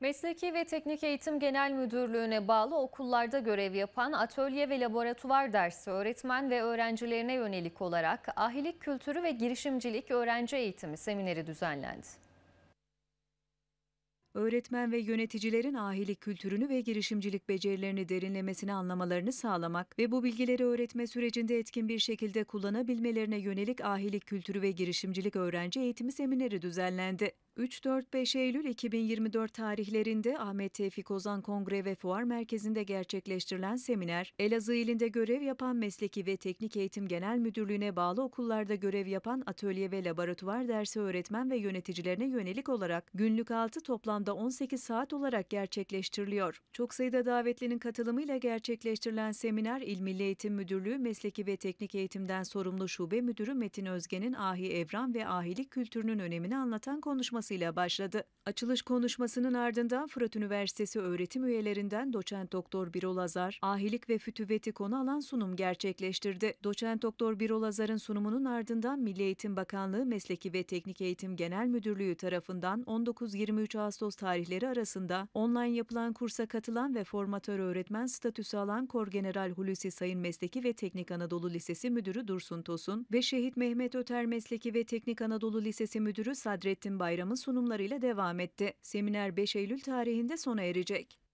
Mesleki ve Teknik Eğitim Genel Müdürlüğü'ne bağlı okullarda görev yapan atölye ve laboratuvar dersi öğretmen ve öğrencilerine yönelik olarak ahilik kültürü ve girişimcilik öğrenci eğitimi semineri düzenlendi. Öğretmen ve yöneticilerin ahilik kültürünü ve girişimcilik becerilerini derinlemesine anlamalarını sağlamak ve bu bilgileri öğretme sürecinde etkin bir şekilde kullanabilmelerine yönelik ahilik kültürü ve girişimcilik öğrenci eğitimi semineri düzenlendi. 3-4-5 Eylül 2024 tarihlerinde Ahmet Tevfik Ozan Kongre ve Fuar Merkezi'nde gerçekleştirilen seminer, Elazığ ilinde görev yapan Mesleki ve Teknik Eğitim Genel Müdürlüğü'ne bağlı okullarda görev yapan atölye ve laboratuvar dersi öğretmen ve yöneticilerine yönelik olarak günlük 6 toplamda 18 saat olarak gerçekleştiriliyor. Çok sayıda davetlinin katılımıyla gerçekleştirilen seminer İl Milli Eğitim Müdürlüğü Mesleki ve Teknik Eğitimden sorumlu Şube Müdürü Metin Özge'nin ahi evran ve ahilik kültürünün önemini anlatan konuşması konuşmasıyla başladı. Açılış konuşmasının ardından Fırat Üniversitesi öğretim üyelerinden doçent doktor Birol Azar, ahilik ve fütüveti konu alan sunum gerçekleştirdi. Doçent doktor Birol Azar'ın sunumunun ardından Milli Eğitim Bakanlığı Mesleki ve Teknik Eğitim Genel Müdürlüğü tarafından 19-23 Ağustos tarihleri arasında online yapılan kursa katılan ve formatör öğretmen statüsü alan Kor General Hulusi Sayın Mesleki ve Teknik Anadolu Lisesi Müdürü Dursun Tosun ve Şehit Mehmet Öter Mesleki ve Teknik Anadolu Lisesi Müdürü Sadrettin Bayram'ın sunumlarıyla devam etti. Seminer 5 Eylül tarihinde sona erecek.